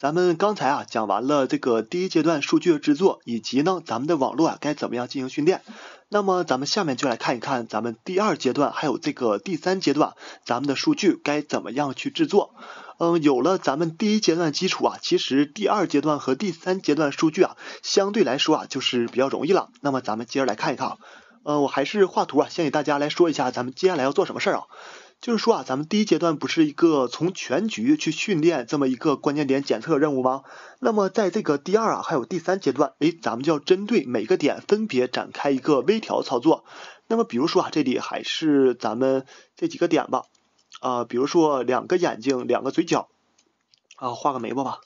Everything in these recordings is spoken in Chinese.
咱们刚才啊讲完了这个第一阶段数据的制作，以及呢咱们的网络啊该怎么样进行训练。那么咱们下面就来看一看咱们第二阶段还有这个第三阶段，咱们的数据该怎么样去制作？嗯，有了咱们第一阶段基础啊，其实第二阶段和第三阶段数据啊相对来说啊就是比较容易了。那么咱们接着来看一看啊，我还是画图啊，先给大家来说一下咱们接下来要做什么事儿啊。就是说啊，咱们第一阶段不是一个从全局去训练这么一个关键点检测任务吗？那么在这个第二啊还有第三阶段，哎，咱们就要针对每个点分别展开一个微调操作。那么比如说啊，这里还是咱们这几个点吧，啊，比如说两个眼睛、两个嘴角啊，画个眉毛吧，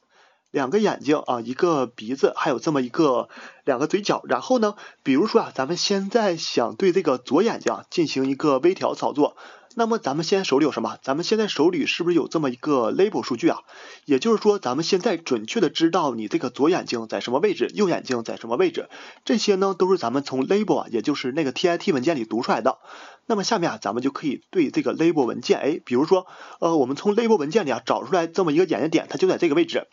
两个眼睛啊，一个鼻子，还有这么一个两个嘴角。然后呢，比如说啊，咱们现在想对这个左眼睛进行一个微调操作。那么咱们现在手里有什么？咱们现在手里是不是有这么一个 label 数据啊？也就是说，咱们现在准确的知道你这个左眼睛在什么位置，右眼睛在什么位置，这些呢都是咱们从 label 啊，也就是那个 T I T 文件里读出来的。那么下面啊，咱们就可以对这个 label 文件，哎，比如说，呃，我们从 label 文件里啊找出来这么一个眼睛点，它就在这个位置。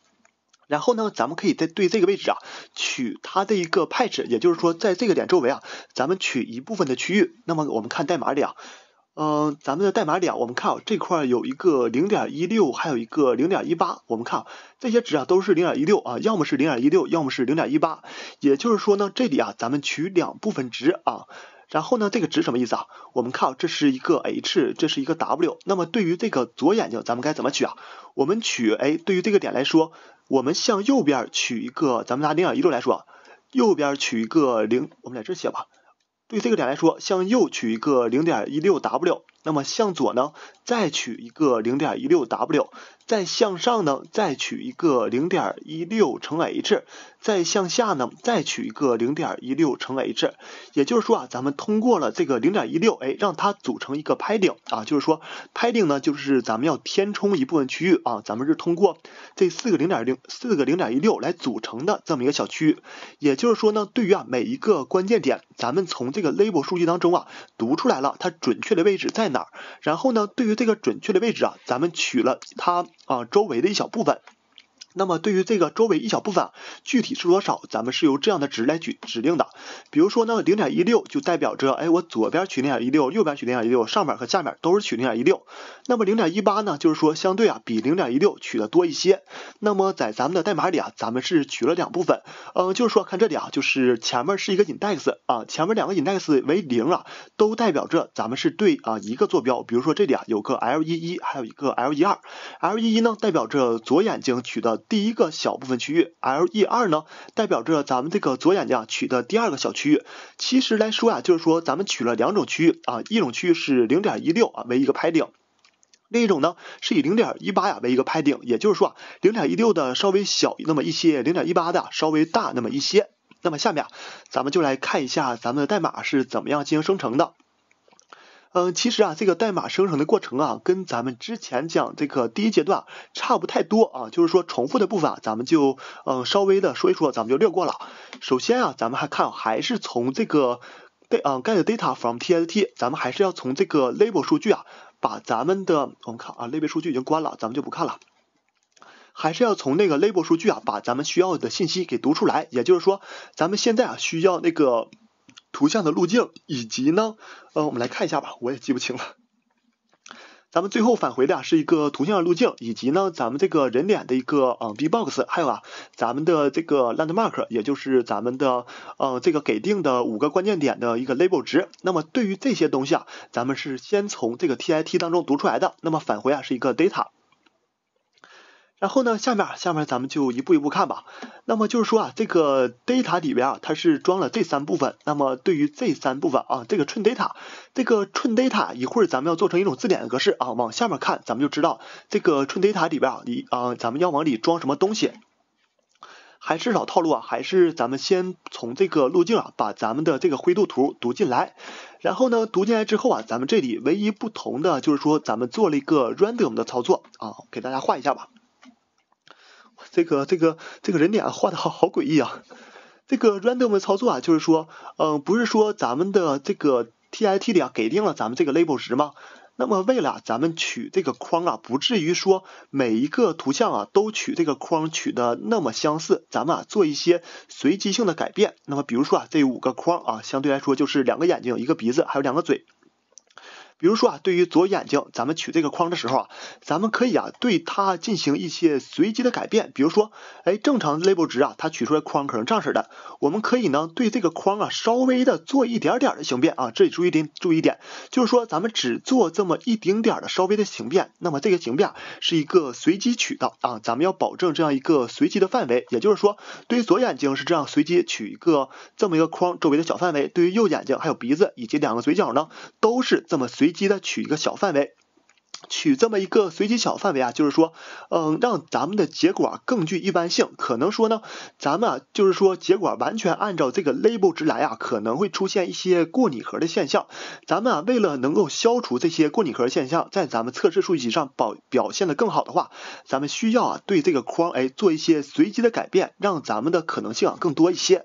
然后呢，咱们可以再对这个位置啊取它的一个 patch，也就是说，在这个点周围啊，咱们取一部分的区域。那么我们看代码里啊。嗯，咱们的代码里啊，我们看这块有一个零点一六，还有一个零点一八。我们看这些值啊，都是零点一六啊，要么是零点一六，要么是零点一八。也就是说呢，这里啊，咱们取两部分值啊。然后呢，这个值什么意思啊？我们看这是一个 h，这是一个 w。那么对于这个左眼睛，咱们该怎么取啊？我们取，哎，对于这个点来说，我们向右边取一个，咱们拿零点一六来说，右边取一个零，我们在这写吧。对这个点来说，向右取一个零点一六 W，那么向左呢？再取一个零点一六 W，再向上呢，再取一个零点一六乘 H，再向下呢，再取一个零点一六乘 H。也就是说啊，咱们通过了这个零点一六，哎，让它组成一个 padding 啊，就是说 padding 呢，就是咱们要填充一部分区域啊。咱们是通过这四个零点零四个零点一六来组成的这么一个小区域。也就是说呢，对于啊每一个关键点，咱们从这个 label 数据当中啊读出来了它准确的位置在哪儿，然后呢，对于这个准确的位置啊，咱们取了它啊周围的一小部分。那么对于这个周围一小部分，具体是多少，咱们是由这样的值来举指令的。比如说呢，零点一六就代表着，哎，我左边取零点一六，右边取零点一六，上面和下面都是取零点一六。那么零点一八呢，就是说相对啊，比零点一六取的多一些。那么在咱们的代码里啊，咱们是取了两部分，嗯，就是说看这里啊，就是前面是一个 index 啊，前面两个 index 为零啊，都代表着咱们是对啊一个坐标。比如说这里啊，有个 l 一一，还有一个 l 一二，l 一一呢代表着左眼睛取的。第一个小部分区域 L E 二呢，代表着咱们这个左眼睛取的第二个小区域。其实来说啊，就是说咱们取了两种区域啊，一种区域是零点一六啊为一个拍顶。另一种呢是以零点一八呀为一个拍顶，也就是说啊，零点一六的稍微小那么一些，零点一八的稍微大那么一些。那么下面啊，咱们就来看一下咱们的代码是怎么样进行生成的。嗯，其实啊，这个代码生成的过程啊，跟咱们之前讲这个第一阶段差不太多啊，就是说重复的部分，咱们就嗯稍微的说一说，咱们就略过了。首先啊，咱们还看，还是从这个对嗯 get data from tst，咱们还是要从这个 label 数据啊，把咱们的我们看啊，label 数据已经关了，咱们就不看了，还是要从那个 label 数据啊，把咱们需要的信息给读出来。也就是说，咱们现在啊，需要那个。图像的路径，以及呢，呃，我们来看一下吧，我也记不清了。咱们最后返回的是一个图像路径，以及呢，咱们这个人脸的一个嗯 bbox，还有啊，咱们的这个 landmark，也就是咱们的呃这个给定的五个关键点的一个 label 值。那么对于这些东西啊，咱们是先从这个 T I T 当中读出来的。那么返回啊是一个 data。然后呢，下面下面咱们就一步一步看吧。那么就是说啊，这个 data 里边啊，它是装了这三部分。那么对于这三部分啊，这个 train data，这个 train data，一会儿咱们要做成一种字典的格式啊。往下面看，咱们就知道这个 train data 里边啊里啊，咱们要往里装什么东西。还是老套路啊，还是咱们先从这个路径啊，把咱们的这个灰度图读进来。然后呢，读进来之后啊，咱们这里唯一不同的就是说，咱们做了一个 random 的操作啊，给大家画一下吧。这个这个这个人脸画的好好诡异啊！这个 random 的操作啊，就是说，嗯，不是说咱们的这个 T I T 里啊，给定了咱们这个 label 值吗？那么为了咱们取这个框啊，不至于说每一个图像啊都取这个框取的那么相似，咱们啊做一些随机性的改变。那么比如说啊，这五个框啊，相对来说就是两个眼睛、一个鼻子，还有两个嘴。比如说啊，对于左眼睛，咱们取这个框的时候啊，咱们可以啊，对它进行一些随机的改变。比如说，哎，正常 label 值啊，它取出来框可能这样式的，我们可以呢，对这个框啊，稍微的做一点点的形变啊。这里注意点，注意一点，就是说，咱们只做这么一丁点儿的稍微的形变。那么这个形变是一个随机取的啊，咱们要保证这样一个随机的范围。也就是说，对于左眼睛是这样随机取一个这么一个框周围的小范围，对于右眼睛还有鼻子以及两个嘴角呢，都是这么随。随机的取一个小范围，取这么一个随机小范围啊，就是说，嗯，让咱们的结果更具一般性。可能说呢，咱们啊，就是说结果完全按照这个 label 值来啊，可能会出现一些过拟合的现象。咱们啊，为了能够消除这些过拟合现象，在咱们测试数据集上保表现的更好的话，咱们需要啊对这个框哎做一些随机的改变，让咱们的可能性啊更多一些。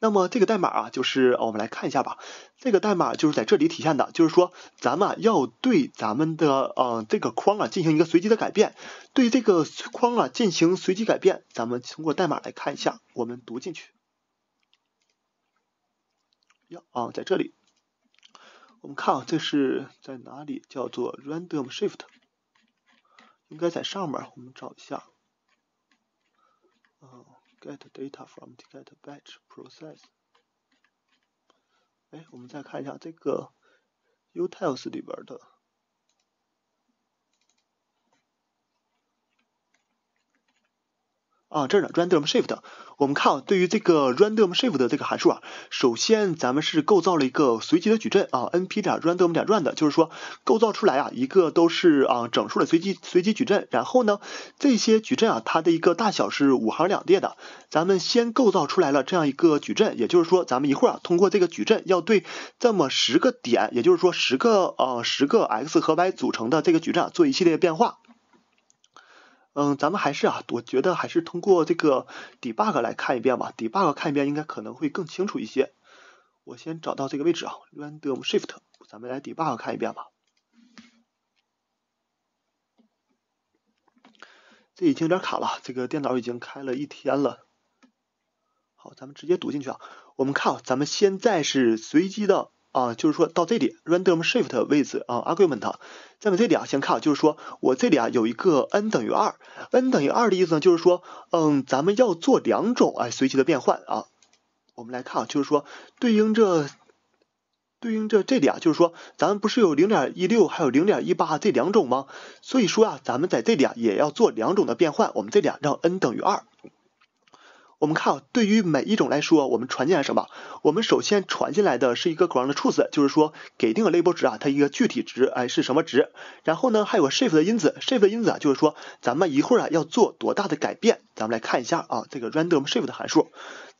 那么这个代码啊，就是我们来看一下吧。这个代码就是在这里体现的，就是说咱们要对咱们的呃这个框啊进行一个随机的改变，对这个框啊进行随机改变，咱们通过代码来看一下，我们读进去，要啊在这里，我们看啊这是在哪里，叫做 random shift，应该在上面，我们找一下，g e t data from t o g e t batch process。哎，我们再看一下这个 Utiles 里边的。啊，这呢 random shift，我们看啊，对于这个 random shift 的这个函数啊，首先咱们是构造了一个随机的矩阵啊，np 点 random 点 rand，就是说构造出来啊一个都是啊整数的随机随机矩阵，然后呢这些矩阵啊它的一个大小是五行两列的，咱们先构造出来了这样一个矩阵，也就是说咱们一会儿啊通过这个矩阵要对这么十个点，也就是说十个啊十个 x 和 y 组成的这个矩阵啊做一系列变化。嗯，咱们还是啊，我觉得还是通过这个 debug 来看一遍吧，debug 看一遍应该可能会更清楚一些。我先找到这个位置啊，random shift，咱们来 debug 看一遍吧。这已经有点卡了，这个电脑已经开了一天了。好，咱们直接读进去啊。我们看，啊，咱们现在是随机的。啊，就是说到这里 random shift 位置啊，argument，咱们这里啊先看，就是说我这里啊有一个 n 等于二，n 等于二的意思呢，就是说，嗯，咱们要做两种哎随机的变换啊。我们来看啊，就是说对应着对应着这里啊，就是说咱们不是有零点一六还有零点一八这两种吗？所以说啊，咱们在这里啊也要做两种的变换，我们这里啊让 n 等于二。我们看，对于每一种来说，我们传进来什么？我们首先传进来的是一个 ground truth，就是说给定 b e 波值啊，它一个具体值，哎，是什么值？然后呢，还有个 shift 的因子，shift 的因子啊，就是说咱们一会儿啊要做多大的改变？咱们来看一下啊，这个 random shift 的函数。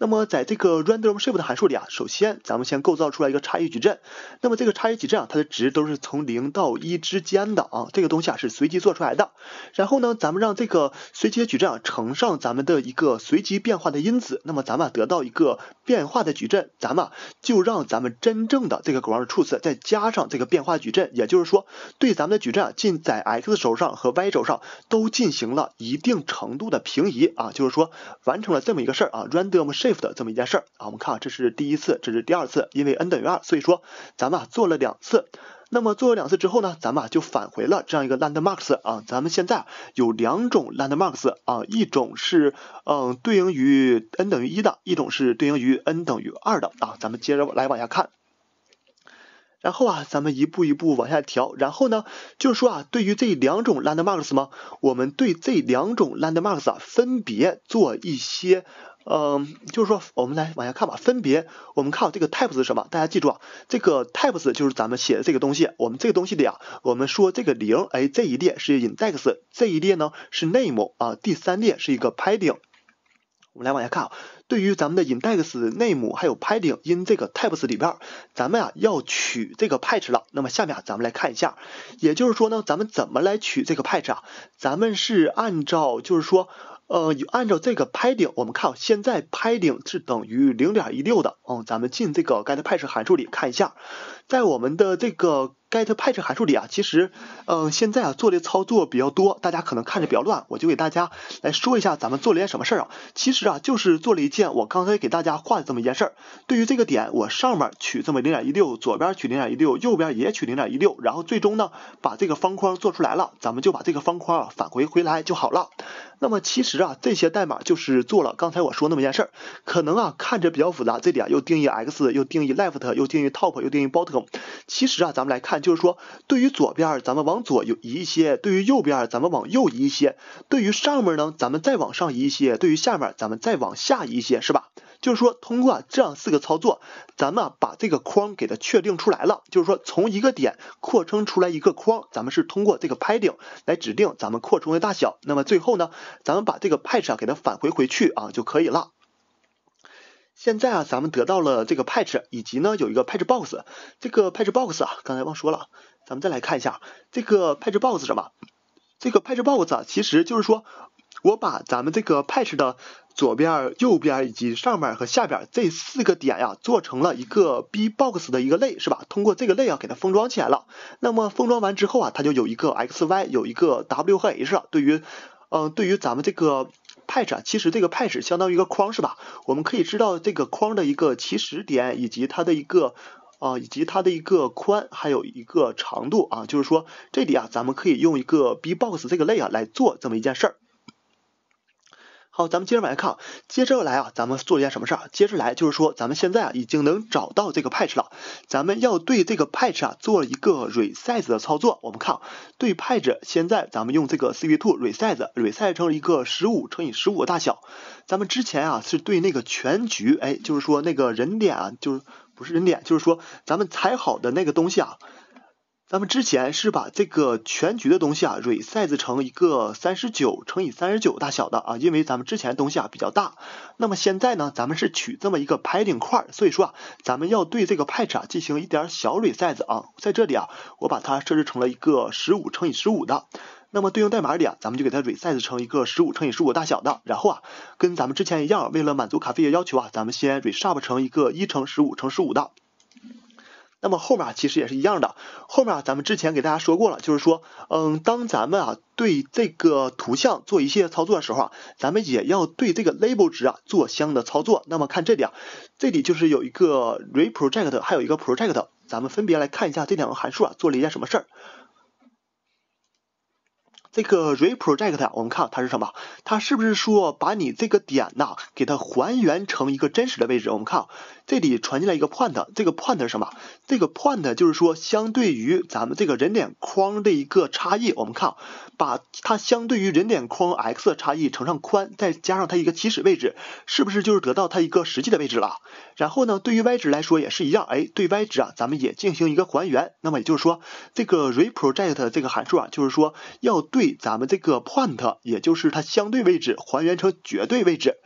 那么在这个 random s h i f t 的函数里啊，首先咱们先构造出来一个差异矩阵。那么这个差异矩阵啊，它的值都是从零到一之间的啊，这个东西啊是随机做出来的。然后呢，咱们让这个随机矩阵啊乘上咱们的一个随机变化的因子，那么咱们得到一个变化的矩阵。咱们就让咱们真正的这个 truth 再加上这个变化矩阵，也就是说对咱们的矩阵啊，进在 x 轴上和 y 轴上都进行了一定程度的平移啊，就是说完成了这么一个事儿啊，random s h i f t 的这么一件事儿啊，我们看啊，这是第一次，这是第二次，因为 n 等于二，所以说咱们啊做了两次。那么做了两次之后呢，咱们啊就返回了这样一个 landmark s 啊。咱们现在有两种 landmark s 啊，一种是嗯对应于 n 等于一的，一种是对应于 n 等于二的啊。咱们接着来往下看，然后啊，咱们一步一步往下调。然后呢，就是说啊，对于这两种 landmark s 吗？我们对这两种 landmark s 啊，分别做一些。嗯，就是说，我们来往下看吧。分别，我们看这个 types 是什么？大家记住啊，这个 types 就是咱们写的这个东西。我们这个东西里啊，我们说这个零，哎，这一列是 index，这一列呢是 name，啊，第三列是一个 padding。我们来往下看啊，对于咱们的 index、name，还有 padding，in 这个 types 里边，咱们啊要取这个 patch 了。那么下面啊，咱们来看一下，也就是说呢，咱们怎么来取这个 patch 啊？咱们是按照，就是说。呃，有按照这个 padding，我们看现在 padding 是等于零点一六的。嗯，咱们进这个 get_patch 函数里看一下，在我们的这个。get_patch 函数里啊，其实嗯，现在啊做的操作比较多，大家可能看着比较乱，我就给大家来说一下咱们做了件什么事儿啊。其实啊，就是做了一件我刚才给大家画的这么一件事儿。对于这个点，我上面取这么零点一六，左边取零点一六，右边也取零点一六，然后最终呢把这个方框做出来了，咱们就把这个方框啊返回回来就好了。那么其实啊，这些代码就是做了刚才我说那么一件事儿，可能啊看着比较复杂，这里啊又定义 x，又定义 left，又定义 top，又定义 bottom，其实啊咱们来看。就是说，对于左边，咱们往左移一些；对于右边，咱们往右移一些；对于上面呢，咱们再往上移一些；对于下面，咱们再往下移一些，是吧？就是说，通过这样四个操作，咱们把这个框给它确定出来了。就是说，从一个点扩充出来一个框，咱们是通过这个 padding 来指定咱们扩充的大小。那么最后呢，咱们把这个 patch 给它返回回去啊就可以了。现在啊，咱们得到了这个 patch，以及呢有一个 patch box。这个 patch box 啊，刚才忘说了，咱们再来看一下这个 patch box 是什么。这个 patch box 啊，其实就是说，我把咱们这个 patch 的左边、右边以及上边和下边这四个点啊，做成了一个 B box 的一个类，是吧？通过这个类啊，给它封装起来了。那么封装完之后啊，它就有一个 X、Y，有一个 W 和 H。对于，嗯，对于咱们这个。patch 其实这个 patch 相当于一个框是吧？我们可以知道这个框的一个起始点以及它的一个啊以及它的一个宽，还有一个长度啊，就是说这里啊咱们可以用一个 b box 这个类啊来做这么一件事儿。好，咱们接着往下看，接着来啊，咱们做一件什么事儿？接着来就是说，咱们现在啊已经能找到这个 patch 了，咱们要对这个 patch 啊做一个 resize 的操作。我们看，对 patch，现在咱们用这个 cv2.resize resize 成一个十五乘以十五的大小。咱们之前啊是对那个全局，哎，就是说那个人脸啊，就是不是人脸，就是说咱们裁好的那个东西啊。咱们之前是把这个全局的东西啊 resize 成一个三十九乘以三十九大小的啊，因为咱们之前东西啊比较大。那么现在呢，咱们是取这么一个派顶块，所以说啊，咱们要对这个 patch 进行一点小 resize 啊，在这里啊，我把它设置成了一个十五乘以十五的。那么对应代码里啊，咱们就给它 resize 成一个十五乘以十五大小的。然后啊，跟咱们之前一样，为了满足卡菲的要求啊，咱们先 reshape 成一个一乘十五乘十五的。那么后面其实也是一样的，后面咱们之前给大家说过了，就是说，嗯，当咱们啊对这个图像做一系列操作的时候啊，咱们也要对这个 label 值啊做相应的操作。那么看这里啊，这里就是有一个 reproject，还有一个 project，咱们分别来看一下这两个函数啊做了一件什么事儿。这个 reproject 我们看它是什么？它是不是说把你这个点呐，给它还原成一个真实的位置？我们看这里传进来一个 point，这个 point 是什么？这个 point 就是说相对于咱们这个人脸框的一个差异。我们看，把它相对于人脸框 x 差异乘上宽，再加上它一个起始位置，是不是就是得到它一个实际的位置了？然后呢，对于 y 值来说也是一样。哎，对 y 值啊，咱们也进行一个还原。那么也就是说，这个 reproject 这个函数啊，就是说要对咱们这个 point，也就是它相对位置还原成绝对位置。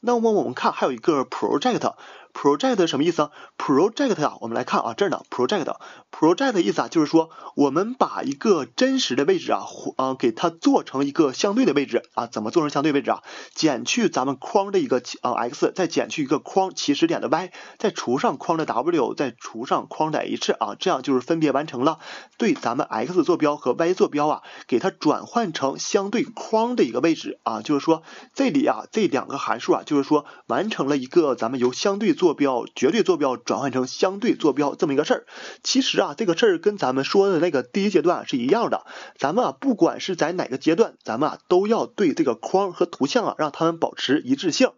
那么我们看还有一个 project。project 什么意思啊？project 啊，我们来看啊，这儿的 project，project 的意思啊，就是说我们把一个真实的位置啊，啊给它做成一个相对的位置啊，怎么做成相对位置啊？减去咱们框的一个啊 x，再减去一个框起始点的 y，再除上框的 w，再除上框的 h 啊，这样就是分别完成了对咱们 x 坐标和 y 坐标啊，给它转换成相对框的一个位置啊，就是说这里啊这两个函数啊，就是说完成了一个咱们由相对。坐标绝对坐标转换成相对坐标这么一个事儿，其实啊，这个事儿跟咱们说的那个第一阶段是一样的。咱们啊，不管是在哪个阶段，咱们啊，都要对这个框和图像啊，让他们保持一致性。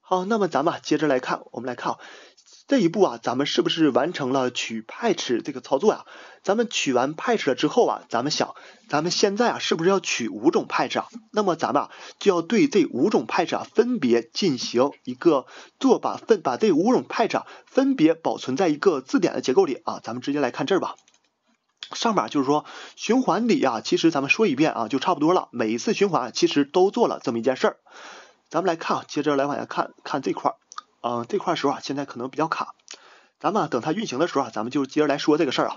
好，那么咱们接着来看，我们来看啊。这一步啊，咱们是不是完成了取派尺这个操作呀？咱们取完派尺了之后啊，咱们想，咱们现在啊，是不是要取五种派尺啊？那么咱们就要对这五种派尺啊，分别进行一个做把分把这五种派尺啊，分别保存在一个字典的结构里啊。咱们直接来看这儿吧，上面就是说循环里啊，其实咱们说一遍啊，就差不多了。每一次循环其实都做了这么一件事儿。咱们来看啊，接着来往下看看这块儿。嗯，这块儿时候啊，现在可能比较卡，咱们啊、等它运行的时候啊，咱们就接着来说这个事儿啊。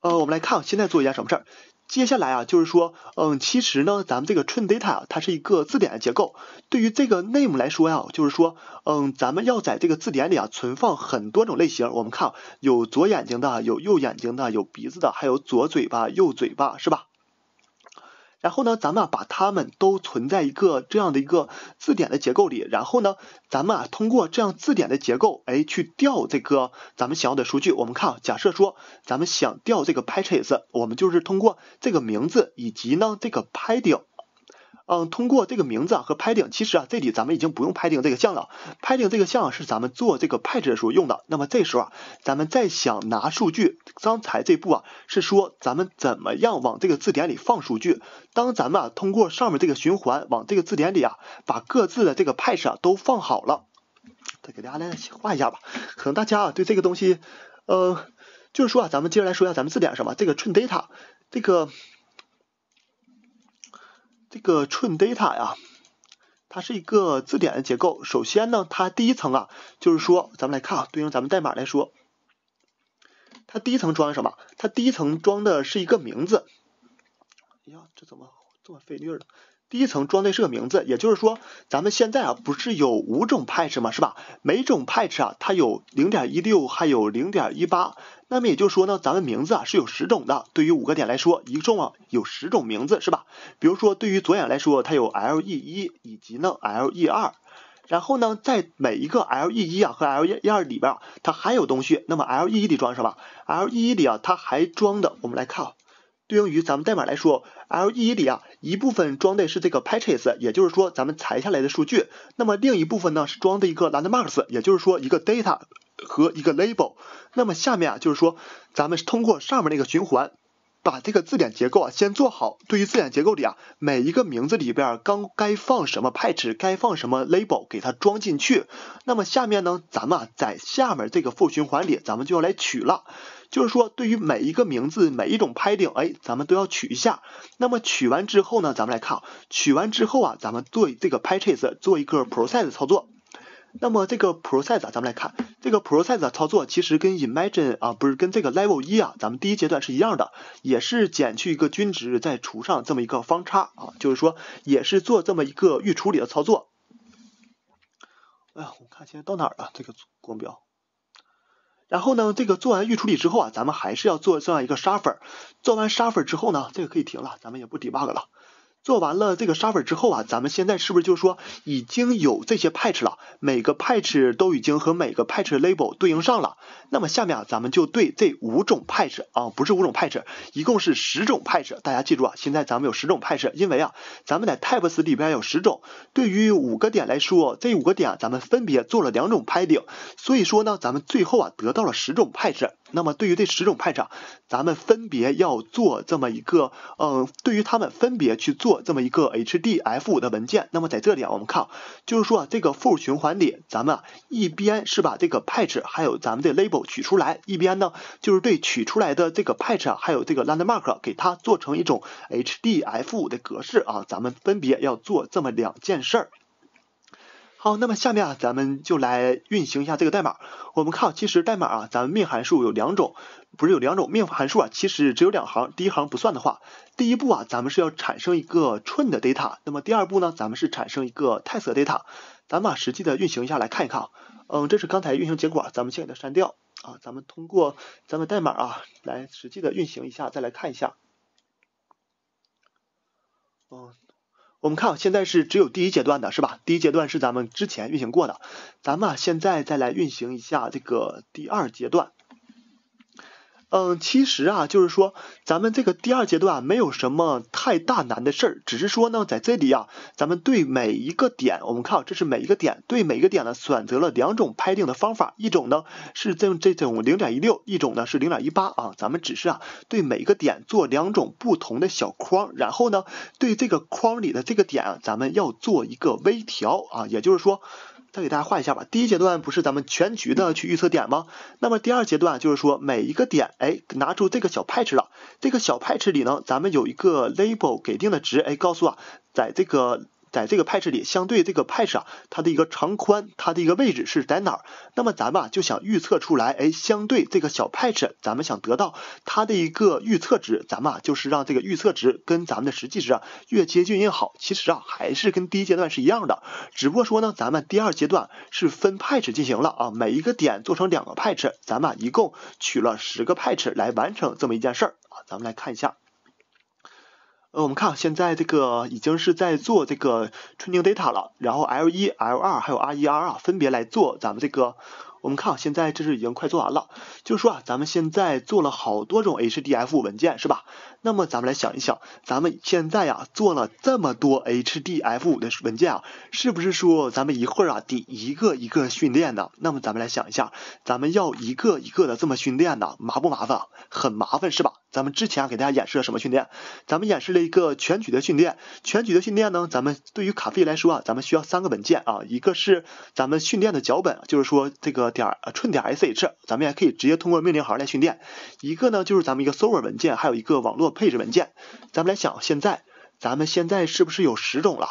呃，我们来看现在做一件什么事儿，接下来啊就是说，嗯，其实呢，咱们这个 `trndata` i 它是一个字典的结构，对于这个 `name` 来说呀，就是说，嗯，咱们要在这个字典里啊存放很多种类型，我们看有左眼睛的，有右眼睛的，有鼻子的，还有左嘴巴、右嘴巴，是吧？然后呢，咱们把它们都存在一个这样的一个字典的结构里。然后呢，咱们啊通过这样字典的结构，哎，去调这个咱们想要的数据。我们看啊，假设说咱们想调这个 Patches，我们就是通过这个名字以及呢这个 Padding。嗯，通过这个名字啊和 padding，其实啊这里咱们已经不用 padding 这个项了。padding 这个项是咱们做这个 p a 的时候用的。那么这时候啊，咱们再想拿数据，刚才这步啊是说咱们怎么样往这个字典里放数据。当咱们啊通过上面这个循环往这个字典里啊把各自的这个 p a 啊都放好了，再给大家来画一下吧。可能大家啊对这个东西，呃，就是说啊，咱们接着来说一下咱们字典是吧？这个 train data 这个。这个 trun data 呀，它是一个字典的结构。首先呢，它第一层啊，就是说，咱们来看啊，对应咱们代码来说，它第一层装什么？它第一层装的是一个名字。哎呀，这怎么这么费力儿了？第一层装的是个名字，也就是说，咱们现在啊不是有五种 patch 吗？是吧？每种 patch 啊它有零点一六，还有零点一八。那么也就是说呢，咱们名字啊是有十种的。对于五个点来说，一共啊有十种名字，是吧？比如说对于左眼来说，它有 L E 一以及呢 L E 二。然后呢，在每一个 L E 一啊和 L E 二里边，它还有东西。那么 L E 一里装什么？L E 一里啊它还装的，我们来看啊。对应于咱们代码来说，L E 里啊一部分装的是这个 patches，也就是说咱们裁下来的数据，那么另一部分呢是装的一个 landmarks，也就是说一个 data 和一个 label。那么下面啊就是说咱们通过上面那个循环，把这个字典结构啊先做好。对于字典结构里啊每一个名字里边，刚该放什么 patch，该放什么 label，给它装进去。那么下面呢，咱们啊、在下面这个负循环里，咱们就要来取了。就是说，对于每一个名字，每一种 padding，哎，咱们都要取一下。那么取完之后呢，咱们来看，取完之后啊，咱们做这个 p u r c h a s 做一个 process 操作。那么这个 process 啊，咱们来看，这个 process 操作其实跟 imagine 啊，不是跟这个 level 一啊，咱们第一阶段是一样的，也是减去一个均值，再除上这么一个方差啊，就是说，也是做这么一个预处理的操作。哎呀，我看现在到哪儿了？这个光标。然后呢，这个做完预处理之后啊，咱们还是要做这样一个沙粉。做完沙粉之后呢，这个可以停了，咱们也不 debug 了。做完了这个沙粉之后啊，咱们现在是不是就说已经有这些 patch 了？每个 patch 都已经和每个 patch label 对应上了。那么下面啊，咱们就对这五种 patch 啊，不是五种 patch，一共是十种 patch。大家记住啊，现在咱们有十种 patch，因为啊，咱们在 types 里边有十种。对于五个点来说，这五个点咱们分别做了两种拍顶，所以说呢，咱们最后啊得到了十种 patch。那么对于这十种 patch，咱们分别要做这么一个，嗯，对于它们分别去做这么一个 hdf 五的文件。那么在这里啊，我们看，就是说这个 for 循环里，咱们一边是把这个 patch 还有咱们的 label 取出来，一边呢就是对取出来的这个 patch 还有这个 landmark 给它做成一种 hdf 五的格式啊。咱们分别要做这么两件事。好，那么下面啊，咱们就来运行一下这个代码。我们看，其实代码啊，咱们命函数有两种，不是有两种命函数啊，其实只有两行，第一行不算的话。第一步啊，咱们是要产生一个 train 的 data，那么第二步呢，咱们是产生一个 test data。咱们啊，实际的运行一下来看一看啊。嗯，这是刚才运行结果，咱们先给它删掉啊。咱们通过咱们代码啊，来实际的运行一下，再来看一下。嗯，我们看，现在是只有第一阶段的，是吧？第一阶段是咱们之前运行过的，咱们现在再来运行一下这个第二阶段。嗯，其实啊，就是说，咱们这个第二阶段没有什么太大难的事儿，只是说呢，在这里啊，咱们对每一个点，我们看，这是每一个点，对每一个点呢，选择了两种拍定的方法，一种呢是这这种零点一六，一种呢是零点一八啊，咱们只是啊，对每一个点做两种不同的小框，然后呢，对这个框里的这个点啊，咱们要做一个微调啊，也就是说。再给大家画一下吧。第一阶段不是咱们全局的去预测点吗？那么第二阶段就是说每一个点，哎，拿出这个小 patch 了。这个小 patch 里呢，咱们有一个 label 给定的值，哎，告诉啊，在这个。在这个 patch 里，相对这个 patch 啊，它的一个长宽，它的一个位置是在哪儿？那么咱们啊就想预测出来，哎，相对这个小 patch，咱们想得到它的一个预测值，咱们啊就是让这个预测值跟咱们的实际值啊越接近越好。其实啊还是跟第一阶段是一样的，只不过说呢，咱们第二阶段是分 patch 进行了啊，每一个点做成两个 patch，咱们啊一共取了十个 patch 来完成这么一件事儿啊，咱们来看一下。呃，我们看现在这个已经是在做这个纯净 data 了，然后 L 一、L 二还有 R 一、R 二分别来做咱们这个。我们看现在这是已经快做完了，就是说啊，咱们现在做了好多种 HDF 文件是吧？那么咱们来想一想，咱们现在呀做了这么多 HDF 的文件啊，是不是说咱们一会儿啊得一个一个训练呢？那么咱们来想一下，咱们要一个一个的这么训练呢，麻不麻烦？很麻烦是吧？咱们之前啊给大家演示了什么训练？咱们演示了一个全局的训练。全局的训练呢，咱们对于卡费来说啊，咱们需要三个文件啊，一个是咱们训练的脚本，就是说这个点呃，寸点 s h 咱们也可以直接通过命令行来训练。一个呢就是咱们一个 server 文件，还有一个网络配置文件。咱们来想，现在咱们现在是不是有十种了？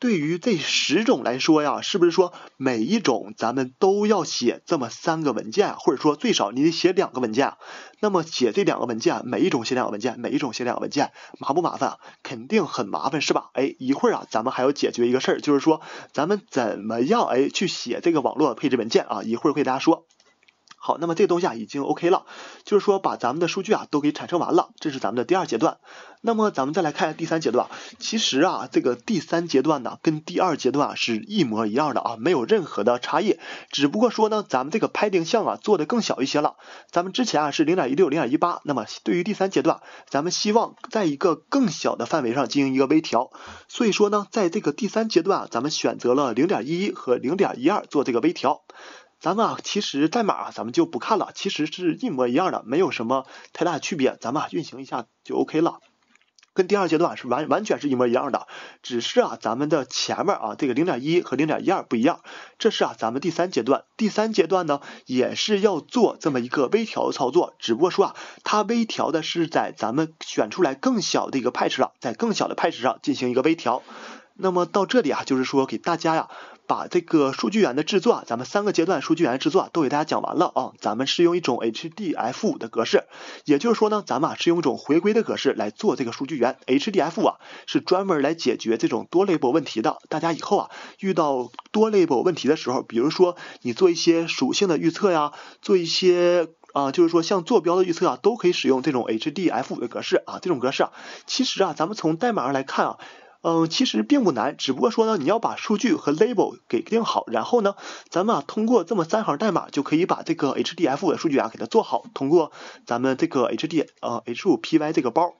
对于这十种来说呀，是不是说每一种咱们都要写这么三个文件，或者说最少你得写两个文件？那么写这两个文件，每一种写两个文件，每一种写两个文件，麻不麻烦？肯定很麻烦，是吧？哎，一会儿啊，咱们还要解决一个事儿，就是说咱们怎么样哎去写这个网络配置文件啊？一会儿给大家说。好，那么这个东西啊已经 OK 了，就是说把咱们的数据啊都给产生完了，这是咱们的第二阶段。那么咱们再来看第三阶段，其实啊这个第三阶段呢跟第二阶段啊是一模一样的啊，没有任何的差异，只不过说呢咱们这个拍定向啊做的更小一些了。咱们之前啊是零点一六、零点一八，那么对于第三阶段，咱们希望在一个更小的范围上进行一个微调。所以说呢，在这个第三阶段，啊咱们选择了零点一一和零点一二做这个微调。咱们啊，其实代码啊，咱们就不看了，其实是一模一样的，没有什么太大区别。咱们啊，运行一下就 OK 了，跟第二阶段是完完全是一模一样的，只是啊，咱们的前面啊，这个零点一和零点一二不一样。这是啊，咱们第三阶段，第三阶段呢，也是要做这么一个微调操作，只不过说啊，它微调的是在咱们选出来更小的一个派上，在更小的派上进行一个微调。那么到这里啊，就是说给大家呀。把这个数据源的制作，咱们三个阶段数据源制作都给大家讲完了啊。咱们是用一种 HDF5 的格式，也就是说呢，咱们啊是用一种回归的格式来做这个数据源。HDF5 是专门来解决这种多类 l 问题的。大家以后啊遇到多类 l 问题的时候，比如说你做一些属性的预测呀，做一些啊就是说像坐标的预测啊，都可以使用这种 HDF5 的格式啊。这种格式啊，其实啊咱们从代码上来看啊。嗯，其实并不难，只不过说呢，你要把数据和 label 给定好，然后呢，咱们啊通过这么三行代码就可以把这个 HDF 的数据啊给它做好。通过咱们这个 h d 呃 H5PY 这个包，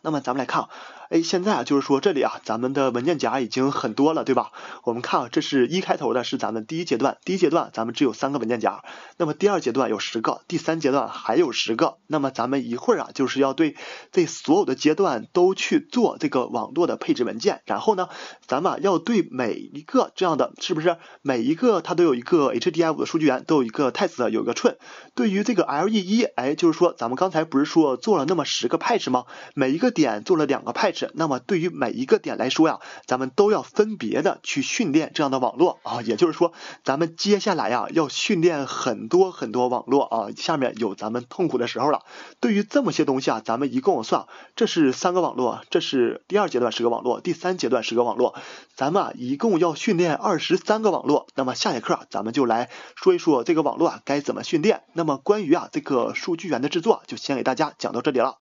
那么咱们来看。哎，现在啊，就是说这里啊，咱们的文件夹已经很多了，对吧？我们看，啊，这是一开头的，是咱们第一阶段。第一阶段，咱们只有三个文件夹。那么第二阶段有十个，第三阶段还有十个。那么咱们一会儿啊，就是要对这所有的阶段都去做这个网络的配置文件。然后呢，咱们要对每一个这样的，是不是每一个它都有一个 HDI 的数据源，都有一个 t e s t 有一个 trun。对于这个 LE 一，哎，就是说咱们刚才不是说做了那么十个 patch 吗？每一个点做了两个 patch。那么对于每一个点来说呀，咱们都要分别的去训练这样的网络啊，也就是说，咱们接下来呀要训练很多很多网络啊，下面有咱们痛苦的时候了。对于这么些东西啊，咱们一共算，这是三个网络，这是第二阶段十个网络，第三阶段十个网络，咱们啊一共要训练二十三个网络。那么下节课咱们就来说一说这个网络啊该怎么训练。那么关于啊这个数据源的制作，就先给大家讲到这里了。